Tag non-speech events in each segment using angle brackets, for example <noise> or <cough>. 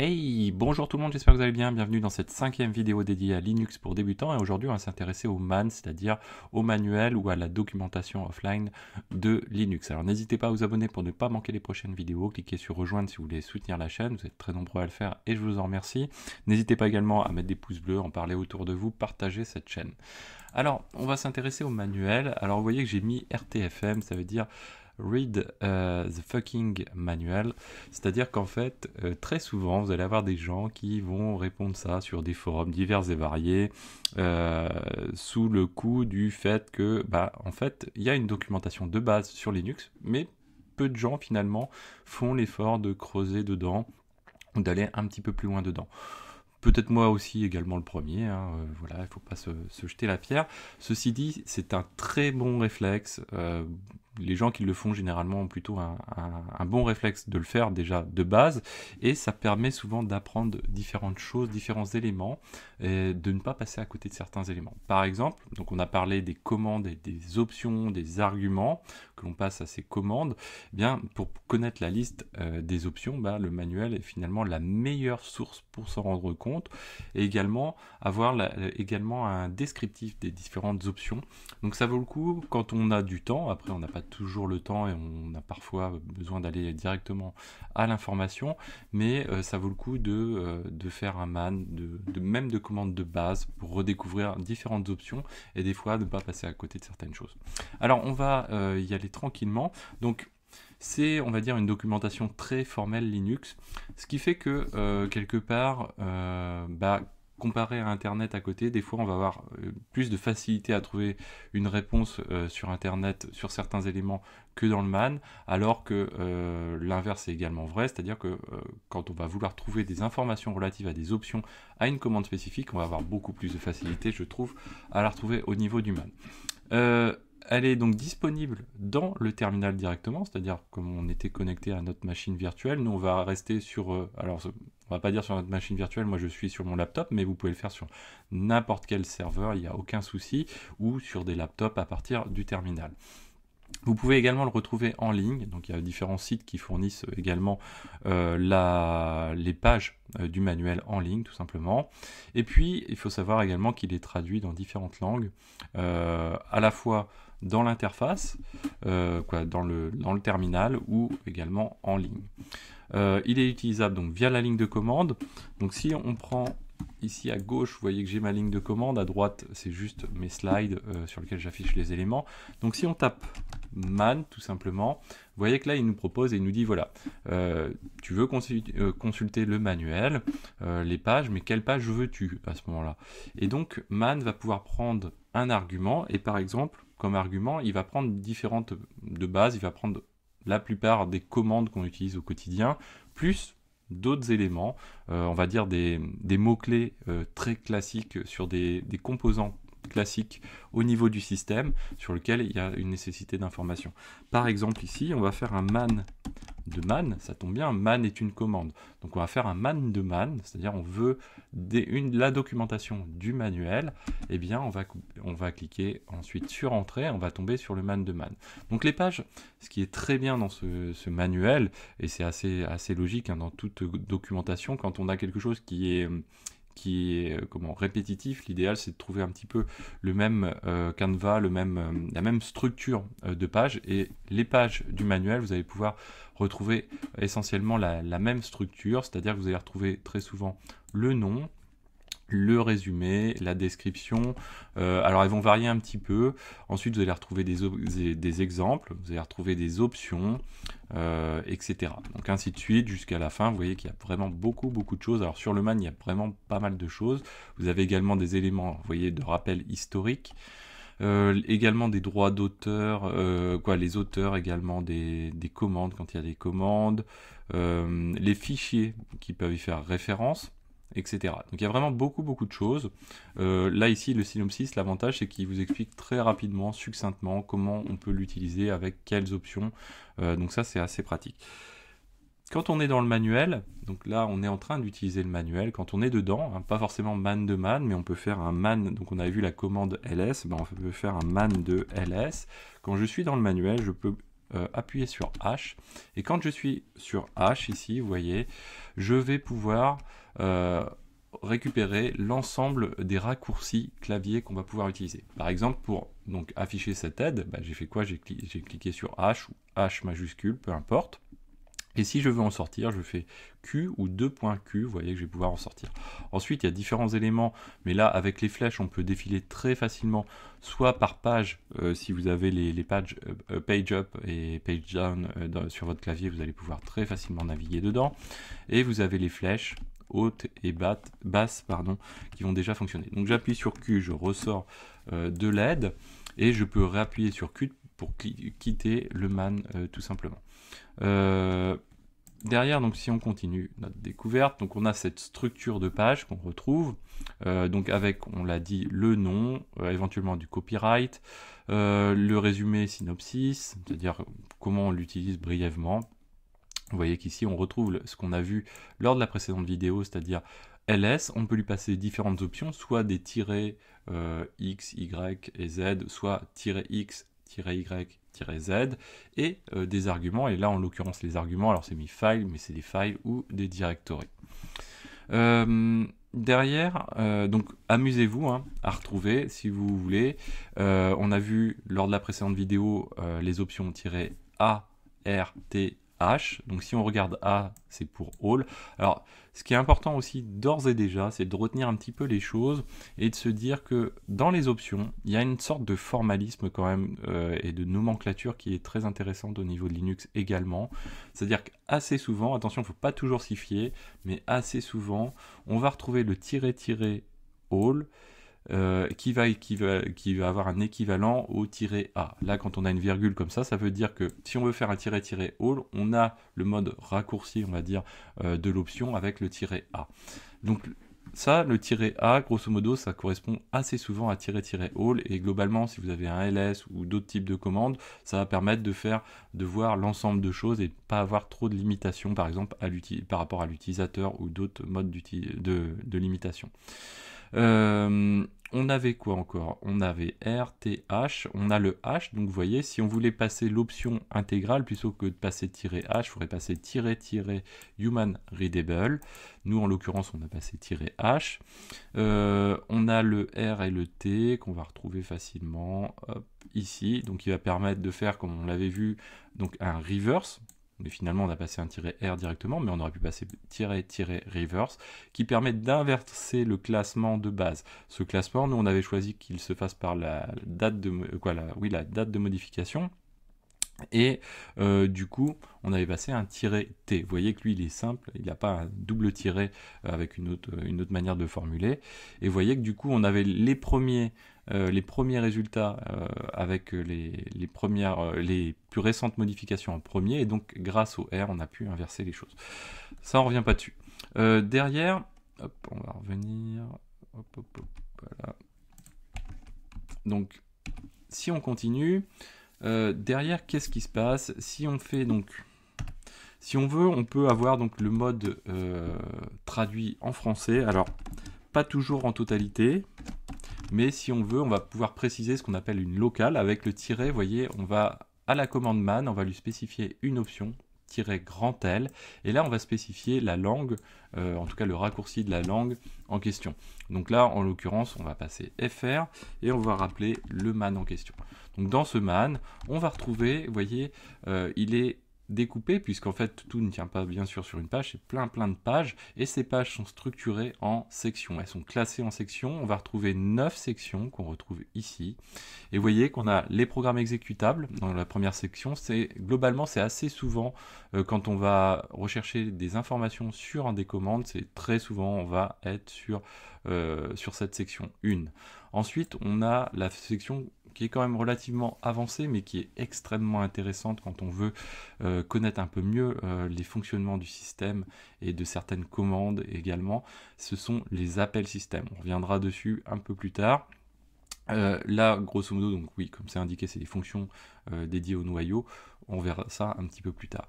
Hey, bonjour tout le monde, j'espère que vous allez bien. Bienvenue dans cette cinquième vidéo dédiée à Linux pour débutants. Et aujourd'hui, on va s'intéresser au MAN, c'est-à-dire au manuel ou à la documentation offline de Linux. Alors n'hésitez pas à vous abonner pour ne pas manquer les prochaines vidéos. Cliquez sur rejoindre si vous voulez soutenir la chaîne. Vous êtes très nombreux à le faire et je vous en remercie. N'hésitez pas également à mettre des pouces bleus, en parler autour de vous, partager cette chaîne. Alors, on va s'intéresser au manuel. Alors, vous voyez que j'ai mis RTFM, ça veut dire Read euh, the fucking manual. C'est-à-dire qu'en fait, euh, très souvent, vous allez avoir des gens qui vont répondre ça sur des forums divers et variés, euh, sous le coup du fait que, bah, en fait, il y a une documentation de base sur Linux, mais peu de gens finalement font l'effort de creuser dedans, ou d'aller un petit peu plus loin dedans peut-être moi aussi également le premier, hein, voilà, il ne faut pas se, jeter la pierre. Ceci dit, c'est un très bon réflexe les gens qui le font généralement ont plutôt un, bon réflexe de le faire déjà de base et ça permet souvent d'apprendre différentes choses, différents éléments et de ne pas passer à côté de certains éléments. Par exemple, donc on a parlé des commandes et des options, des arguments que l'on passe à ces commandes. Eh bien, pour connaître la liste euh, des options, bah, le manuel est finalement la meilleure source pour s'en rendre compte et également avoir euh, également un descriptif des différentes options. Donc ça vaut le coup quand on a du temps. Après, on n'a pas toujours le temps et on a parfois besoin d'aller directement à l'information, mais euh, ça vaut le coup de, euh, faire un man, de, même de commandes de base pour redécouvrir différentes options et des fois ne pas passer à côté de certaines choses. Alors on va euh, y aller tranquillement. Donc c'est, on va dire, une documentation très formelle Linux, ce qui fait que, quelque part, bah, comparé à Internet à côté, des fois on va avoir euh, plus de facilité à trouver une réponse euh, sur Internet sur certains éléments que dans le MAN, alors que euh, l'inverse est également vrai, c'est-à-dire que quand on va vouloir trouver des informations relatives à des options à une commande spécifique, on va avoir beaucoup plus de facilité, je trouve, à la retrouver au niveau du MAN. Elle est donc disponible dans le terminal directement, c'est-à-dire comme on était connecté à notre machine virtuelle, nous on va rester sur, euh, alors on va pas dire sur notre machine virtuelle, moi je suis sur mon laptop, mais vous pouvez le faire sur n'importe quel serveur, il n'y a aucun souci, ou sur des laptops à partir du terminal. Vous pouvez également le retrouver en ligne, donc il y a différents sites qui fournissent également euh, la, les pages euh, du manuel en ligne tout simplement. Et puis il faut savoir également qu'il est traduit dans différentes langues, à la fois dans l'interface, euh, dans, le, terminal ou également en ligne. Euh, il est utilisable donc via la ligne de commande. Donc si on prend ici à gauche, vous voyez que j'ai ma ligne de commande, à droite c'est juste mes slides euh, sur lesquels j'affiche les éléments. Donc si on tape man tout simplement, vous voyez que là il nous propose et il nous dit voilà, tu veux consulter le manuel, les pages, mais quelle page veux-tu à ce moment-là Et donc man va pouvoir prendre un argument et par exemple comme argument, il va prendre différentes de base, il va prendre la plupart des commandes qu'on utilise au quotidien, plus d'autres éléments, euh, on va dire des, mots-clés euh, très classiques sur des, des, composants classiques au niveau du système sur lequel il y a une nécessité d'information. Par exemple ici, on va faire un man de man, ça tombe bien, man est une commande. Donc on va faire un man de man, c'est-à-dire on veut des, une, la documentation du manuel, et eh bien on va, on va cliquer ensuite sur entrée, on va tomber sur le man de man. Donc les pages, ce qui est très bien dans ce, manuel, et c'est assez, assez logique hein, dans toute documentation, quand on a quelque chose qui est qui est euh, comment répétitif. L'idéal, c'est de trouver un petit peu le même Canva, euh, canevas, le même, euh, la même structure de page. Et les pages du manuel, vous allez pouvoir retrouver essentiellement la, la même structure, c'est-à-dire que vous allez retrouver très souvent le nom, le résumé, la description. Euh, alors elles vont varier un petit peu. Ensuite vous allez retrouver des, exemples, vous allez retrouver des options, euh, etc. Donc ainsi de suite jusqu'à la fin. Vous voyez qu'il y a vraiment beaucoup beaucoup de choses. Alors sur le man il y a vraiment pas mal de choses. Vous avez également des éléments, vous voyez, de rappel historique. Euh, également des droits d'auteur, quoi, les auteurs également des, des, commandes quand il y a des commandes, les fichiers qui peuvent y faire référence etc. Donc il y a vraiment beaucoup beaucoup de choses. Euh, là ici le synopsis, l'avantage c'est qu'il vous explique très rapidement, succinctement comment on peut l'utiliser, avec quelles options. Euh, donc ça c'est assez pratique. Quand on est dans le manuel, donc là on est en train d'utiliser le manuel, quand on est dedans, hein, pas forcément man de man, mais on peut faire un man, donc on avait vu la commande ls, ben, on peut faire un man de ls. Quand je suis dans le manuel, je peux appuyez euh, appuyer sur H. Et quand je suis sur H ici, vous voyez, je vais pouvoir euh, récupérer l'ensemble des raccourcis clavier qu'on va pouvoir utiliser. Par exemple, pour donc, afficher cette aide, bah, j'ai fait quoi J'ai cliqué sur H ou H majuscule, peu importe. Et si je veux en sortir, je fais Q ou 2.Q, vous voyez que je vais pouvoir en sortir. Ensuite, il y a différents éléments, mais là, avec les flèches, on peut défiler très facilement soit par page, euh, si vous avez les, pages euh, euh, page up et page down sur votre clavier, vous allez pouvoir très facilement naviguer dedans. Et vous avez les flèches haute et basse, pardon, qui vont déjà fonctionner. Donc j'appuie sur Q, je ressors de l'aide et je peux réappuyer sur Q pour quitter le man tout simplement derrière, donc si on continue notre découverte, donc on a cette structure de page qu'on retrouve, euh, donc avec, on l'a dit, le nom, euh, éventuellement du copyright, euh, le résumé synopsis, c'est-à-dire comment on l'utilise brièvement. Vous voyez qu'ici, on retrouve ce qu'on a vu lors de la précédente vidéo, c'est-à-dire ls, on peut lui passer différentes options, soit des tirets x, y et z, soit tirets x, tiret y z et euh, des arguments. Et là, en l'occurrence, les arguments, alors c'est mis file, mais c'est des files ou des directories. Euh, derrière, euh, donc amusez-vous hein, à retrouver si vous voulez. on a vu lors de la précédente vidéo les options "-a", "r", "t", "h". Donc si on regarde A, c'est pour all. Alors ce qui est important aussi d'ores et déjà, c'est de retenir un petit peu les choses et de se dire que dans les options, il y a une sorte de formalisme quand même euh, et de nomenclature qui est très intéressante au niveau de Linux également. C'est-à-dire qu'assez souvent, attention, il ne faut pas toujours s'y fier, mais assez souvent, on va retrouver le tiret tiret all euh, qui, va, qui, va, avoir un équivalent au tiret A. Là, quand on a une virgule comme ça, ça veut dire que si on veut faire un tiret tiret all, on a le mode raccourci, on va dire, euh, de l'option avec le tiret A. Donc ça, le tiré A, grosso modo, ça correspond assez souvent à tiret tiret all et globalement, si vous avez un ls ou d'autres types de commandes, ça va permettre de faire, de voir l'ensemble de choses et pas avoir trop de limitations, par exemple, à par rapport à l'utilisateur ou d'autres modes de, de, limitation. Euh, on avait quoi encore On avait R, T, H, on a le H, donc vous voyez, si on voulait passer l'option intégrale, plutôt que de passer tirer H, il faudrait passer tirer human readable. Nous, en l'occurrence, on a passé H. Euh, on a le R et le T qu'on va retrouver facilement ici, donc il va permettre de faire, comme on l'avait vu, donc un reverse, finalement, on a passé un "-r directement, mais on aurait pu passer "-reverse", qui permet d'inverser le classement de base. Ce classement, nous, on avait choisi qu'il se fasse par la date de, oui, la date de modification. Et euh, du coup, on avait passé un tiret T. Vous voyez que lui, il est simple, il n'a pas un double tiret euh, avec euh, une autre, manière de formuler. Et vous voyez que du coup, on avait les premiers, les premiers résultats avec les, les plus récentes modifications en premier. Et donc, grâce au R, on a pu inverser les choses. Ça, on ne revient pas dessus. derrière, on va revenir. Donc, si on continue, euh, derrière, qu'est-ce qui se passe Si on fait donc, si on veut, on peut avoir donc le mode euh, traduit en français. Alors, pas toujours en totalité, mais si on veut, on va pouvoir préciser ce qu'on appelle une locale avec le tiret. voyez, on va à la commande man, on va lui spécifier une option grand L. Et là, on va spécifier la langue, euh, en tout cas le raccourci de la langue en question. Donc là, en l'occurrence, on va passer FR et on va rappeler le man en question. Donc dans ce man, on va retrouver, vous voyez, euh, il est découpé, puisqu'en fait tout ne tient pas bien sûr sur une page, c'est plein plein de pages, et ces pages sont structurées en sections. Elles sont classées en sections, on va retrouver 9 sections qu'on retrouve ici. Et vous voyez qu'on a les programmes exécutables dans la première section, c'est globalement c'est assez souvent euh, quand on va rechercher des informations sur un des commandes, c'est très souvent on va être sur, euh, sur cette section 1. Ensuite on a la section qui est quand même relativement avancée, mais qui est extrêmement intéressante quand on veut euh, connaître un peu mieux euh, les fonctionnements du système et de certaines commandes également. Ce sont les appels système. On reviendra dessus un peu plus tard. Euh, là, grosso modo, donc oui, comme c'est indiqué, c'est des fonctions dédiées au noyau. On verra ça un petit peu plus tard.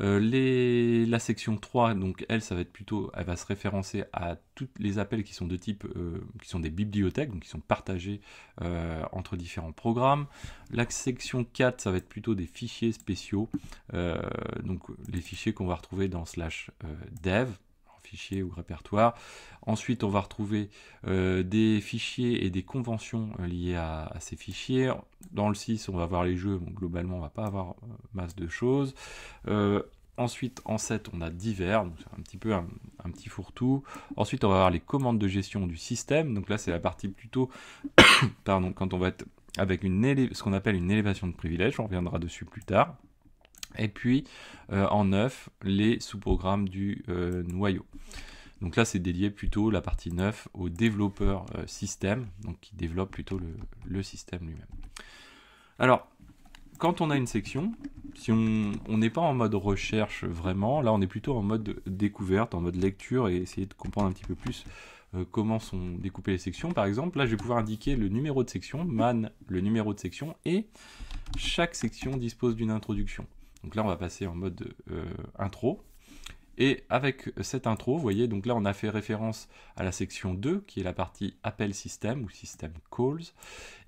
Euh, la section 3, donc elle, ça va être plutôt, elle va se référencer à tous les appels qui sont de type, euh, qui sont des bibliothèques, donc qui sont partagés euh, entre différents programmes. La section 4, ça va être plutôt des fichiers spéciaux, donc les fichiers qu'on va retrouver dans slash dev ou répertoires. Ensuite, on va retrouver euh, des fichiers et des conventions euh, liées à, ces fichiers. Dans le 6, on va voir les jeux, globalement, on va pas avoir euh, masse de choses. Ensuite, en 7, on a divers, c'est un petit peu un, petit fourre-tout. Ensuite, on va voir les commandes de gestion du système. Donc là, c'est la partie plutôt, <coughs> pardon, quand on va être avec une ce qu'on appelle une élévation de privilèges On reviendra dessus plus tard. Et puis euh, en neuf, les sous-programmes du euh, noyau. Donc là, c'est dédié plutôt la partie 9 au développeur euh, système, donc qui développe plutôt le, le système lui-même. Alors, quand on a une section, si on n'est pas en mode recherche vraiment, là on est plutôt en mode découverte, en mode lecture et essayer de comprendre un petit peu plus comment sont découpées les sections. Par exemple, là, je vais pouvoir indiquer le numéro de section, man, le numéro de section, et chaque section dispose d'une introduction. Donc là, on va passer en mode euh, intro. Et avec cette intro, vous voyez, donc là, on a fait référence à la section 2, qui est la partie appel système ou système calls.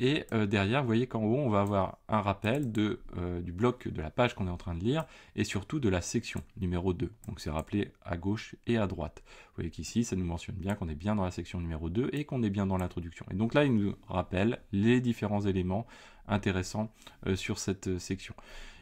Et euh, derrière, vous voyez qu'en haut, on va avoir un rappel de, euh, du bloc de la page qu'on est en train de lire et surtout de la section numéro 2. Donc c'est rappelé à gauche et à droite. Vous voyez qu'ici, ça nous mentionne bien qu'on est bien dans la section numéro 2 et qu'on est bien dans l'introduction. Et donc là, il nous rappelle les différents éléments intéressants sur cette section.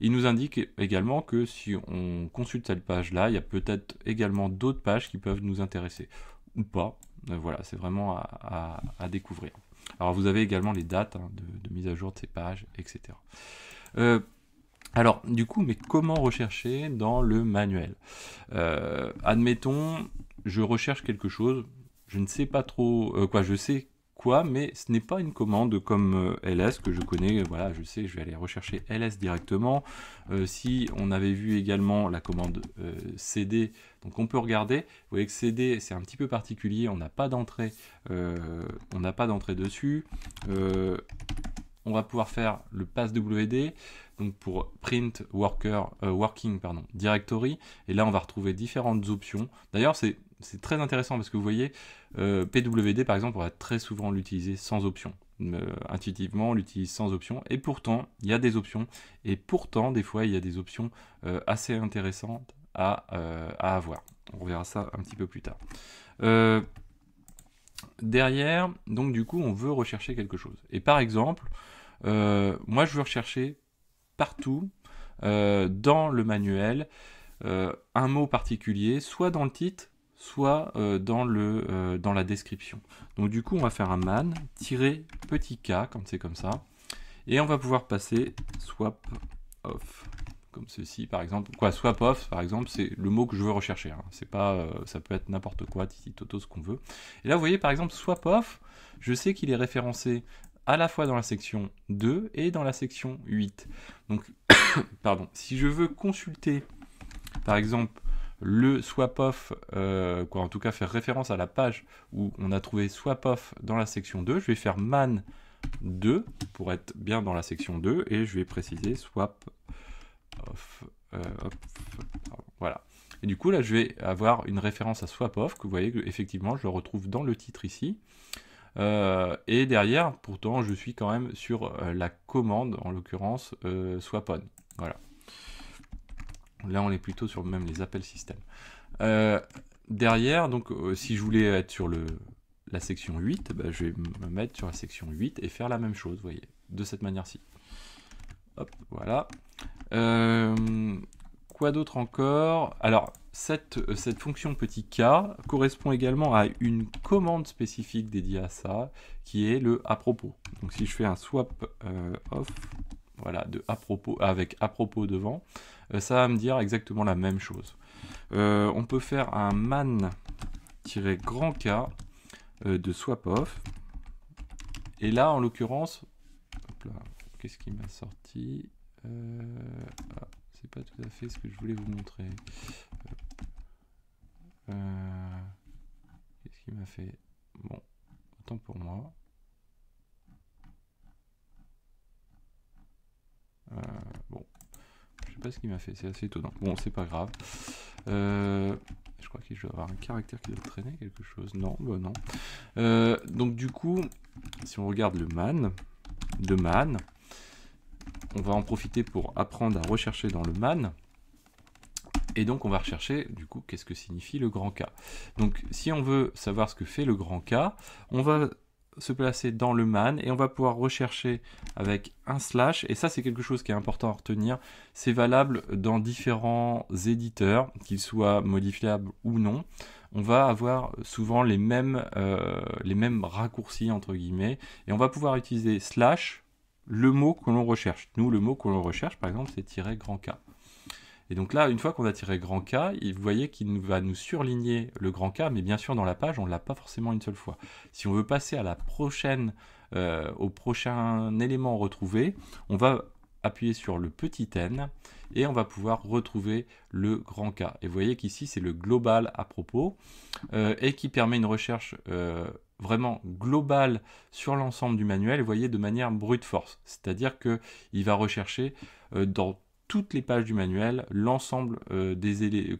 Il nous indique également que si on consulte cette page-là, il y a peut-être également d'autres pages qui peuvent nous intéresser ou pas. Euh, voilà, c'est vraiment à, découvrir. Alors vous avez également les dates hein, de, mise à jour de ces pages, etc. Euh, alors du coup, mais comment rechercher dans le manuel euh, Admettons, je recherche quelque chose, je ne sais pas trop quoi, je sais mais ce n'est pas une commande comme euh, ls que je connais. Voilà, je sais, je vais aller rechercher ls directement. Euh, si on avait vu également la commande euh, cd, donc on peut regarder. Vous voyez que cd, c'est un petit peu particulier. On n'a pas d'entrée, on n'a pas d'entrée dessus. on va pouvoir faire le passwd donc pour print worker working pardon directory et là on va retrouver différentes options d'ailleurs c'est c'est très intéressant parce que vous voyez, euh, PWD par exemple, on va très souvent l'utiliser sans option. Euh, intuitivement, on l'utilise sans option. Et pourtant, il y a des options. Et pourtant, des fois, il y a des options euh, assez intéressantes à, avoir. On verra ça un petit peu plus tard. derrière, donc du coup, on veut rechercher quelque chose. Et par exemple, moi, je veux rechercher partout dans le manuel un mot particulier, soit dans le titre, soit euh, dans, le, euh, dans la description. Donc du coup, on va faire un man petit k quand c'est comme ça. Et on va pouvoir passer swap off comme ceci par exemple. Quoi, swap off par exemple, c'est le mot que je veux rechercher. Hein. C'est pas, euh, ça peut être n'importe quoi, titi toto, ce qu'on veut. Et là, vous voyez par exemple swap off, je sais qu'il est référencé à la fois dans la section 2 et dans la section 8. Donc, <coughs> pardon, si je veux consulter par exemple le swap-off, euh, quoi, en tout cas faire référence à la page où on a trouvé swap-off dans la section 2. Je vais faire man 2 pour être bien dans la section 2 et je vais préciser swap-off. Euh, voilà. Et du coup, là, je vais avoir une référence à swap-off que vous voyez que, effectivement, je retrouve dans le titre ici. Euh, et derrière, pourtant, je suis quand même sur la commande, en l'occurrence, swap-on. Voilà. Là, on est plutôt sur même les appels système. Euh, derrière, donc, euh, si je voulais être sur le, la section 8, bah, je vais me mettre sur la section 8 et faire la même chose, vous voyez, de cette manière-ci. voilà. Euh, quoi d'autre encore Alors, cette, cette fonction petit k correspond également à une commande spécifique dédiée à ça, qui est le à propos. Donc, si je fais un swap off, voilà, de à propos, avec à propos devant, euh, ça va me dire exactement la même chose. Euh, on peut faire un man-grand k euh, de swap off. Et là, en l'occurrence, qu'est-ce qui m'a sorti euh, ah, C'est pas tout à fait ce que je voulais vous montrer. qu'est-ce qui m'a fait Bon, autant pour moi. bon, ce qu'il m'a fait, c'est assez étonnant. Bon, c'est pas grave. Euh, je crois qu'il doit avoir un caractère qui doit traîner quelque chose. Non, bah non. Euh, donc du coup, si on regarde le man, de man, on va en profiter pour apprendre à rechercher dans le man. Et donc on va rechercher du coup qu'est-ce que signifie le grand K. Donc si on veut savoir ce que fait le grand K, on va se placer dans le man et on va pouvoir rechercher avec un slash et ça c'est quelque chose qui est important à retenir c'est valable dans différents éditeurs qu'ils soient modifiables ou non on va avoir souvent les mêmes euh, les mêmes raccourcis entre guillemets et on va pouvoir utiliser slash le mot que l'on recherche nous le mot que l'on recherche par exemple c'est tiret grand k et donc là, une fois qu'on a tiré grand K, vous voyez qu'il va nous surligner le grand K, mais bien sûr dans la page, on ne l'a pas forcément une seule fois. Si on veut passer à la prochaine, euh, au prochain élément retrouvé, on va appuyer sur le petit n et on va pouvoir retrouver le grand K. Et vous voyez qu'ici, c'est le global à propos euh, et qui permet une recherche euh, vraiment globale sur l'ensemble du manuel, vous voyez, de manière brute force. C'est-à-dire qu'il va rechercher dans toutes les pages du manuel, l'ensemble euh, des,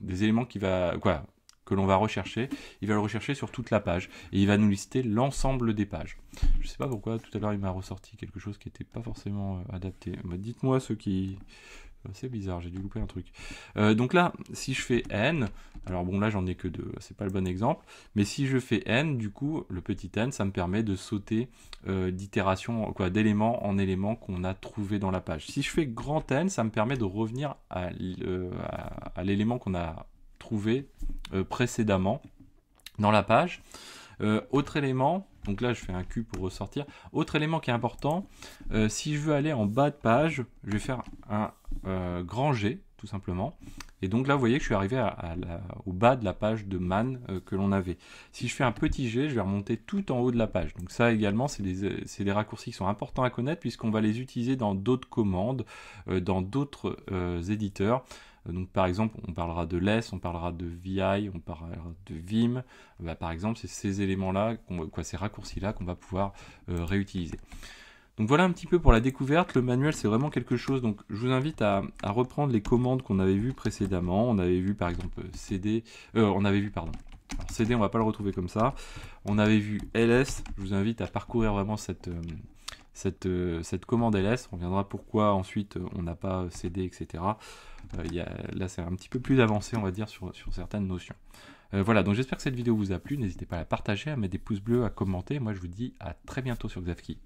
des éléments va, quoi, que l'on va rechercher. Il va le rechercher sur toute la page et il va nous lister l'ensemble des pages. Je ne sais pas pourquoi tout à l'heure il m'a ressorti quelque chose qui n'était pas forcément euh, adapté. Bah, dites-moi ceux qui, c'est bizarre, j'ai dû louper un truc. Euh, donc là, si je fais n, alors bon là j'en ai que deux, c'est pas le bon exemple, mais si je fais n, du coup, le petit n, ça me permet de sauter euh, d'itération, quoi, d'élément en élément qu'on a trouvé dans la page. Si je fais grand n, ça me permet de revenir à euh, l'élément qu'on a trouvé précédemment dans la page. autre élément, donc là, je fais un Q pour ressortir. Autre élément qui est important, euh, si je veux aller en bas de page, je vais faire un euh, grand G, tout simplement. Et donc là, vous voyez que je suis arrivé au bas de la page de man euh, que l'on avait. Si je fais un petit G, je vais remonter tout en haut de la page. Donc ça également, c'est des, raccourcis qui sont importants à connaître puisqu'on va les utiliser dans d'autres commandes, dans d'autres éditeurs. Euh, donc par exemple, on parlera de less, on parlera de VI, on parlera de Vim. Euh, bah, par exemple, c'est ces éléments-là, ces raccourcis-là qu'on va pouvoir euh, réutiliser. Donc voilà un petit peu pour la découverte. Le manuel, c'est vraiment quelque chose. Donc je vous invite à, reprendre les commandes qu'on avait vues précédemment. On avait vu par exemple CD. on avait vu, pardon. CD, on va pas le retrouver comme ça. On avait vu LS. Je vous invite à parcourir vraiment cette, cette commande LS. On reviendra pourquoi ensuite on n'a pas CD, etc. Euh, là, c'est un petit peu plus avancé, on va dire, sur, sur certaines notions. Euh, voilà, donc j'espère que cette vidéo vous a plu. N'hésitez pas à la partager, à mettre des pouces bleus, à commenter. Moi, je vous dis à très bientôt sur Xavki.